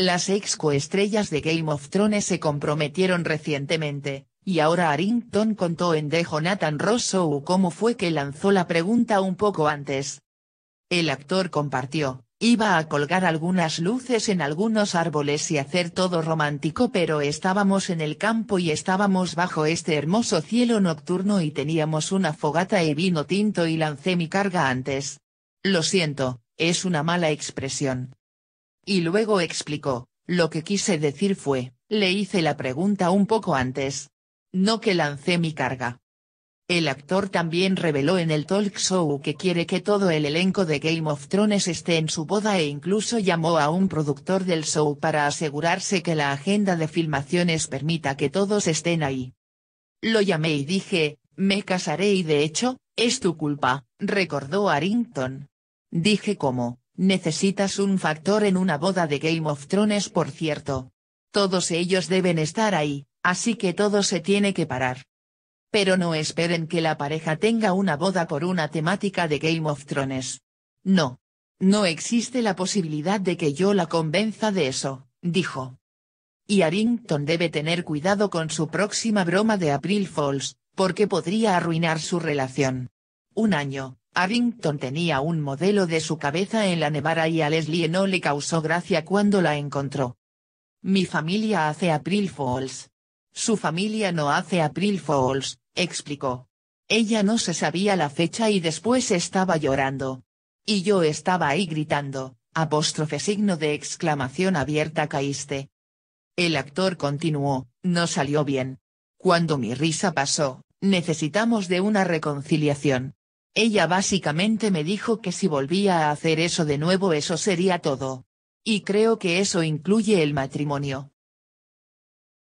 Las ex coestrellas de Game of Thrones se comprometieron recientemente, y ahora Arrington contó en The Jonathan Rosso cómo fue que lanzó la pregunta un poco antes. El actor compartió, iba a colgar algunas luces en algunos árboles y hacer todo romántico pero estábamos en el campo y estábamos bajo este hermoso cielo nocturno y teníamos una fogata y vino tinto y lancé mi carga antes. Lo siento, es una mala expresión, y luego explicó, lo que quise decir fue, le hice la pregunta un poco antes. No que lancé mi carga. El actor también reveló en el talk show que quiere que todo el elenco de Game of Thrones esté en su boda e incluso llamó a un productor del show para asegurarse que la agenda de filmaciones permita que todos estén ahí. Lo llamé y dije, me casaré y de hecho, es tu culpa, recordó Arrington. Dije cómo». Necesitas un factor en una boda de Game of Thrones por cierto. Todos ellos deben estar ahí, así que todo se tiene que parar. Pero no esperen que la pareja tenga una boda por una temática de Game of Thrones. No. No existe la posibilidad de que yo la convenza de eso, dijo. Y Arrington debe tener cuidado con su próxima broma de April Falls, porque podría arruinar su relación. Un año, Harrington tenía un modelo de su cabeza en la nevara y a Leslie no le causó gracia cuando la encontró. Mi familia hace April Falls. Su familia no hace April Falls, explicó. Ella no se sabía la fecha y después estaba llorando. Y yo estaba ahí gritando, apóstrofe signo de exclamación abierta caíste. El actor continuó, no salió bien. Cuando mi risa pasó, necesitamos de una reconciliación. Ella básicamente me dijo que si volvía a hacer eso de nuevo eso sería todo. Y creo que eso incluye el matrimonio.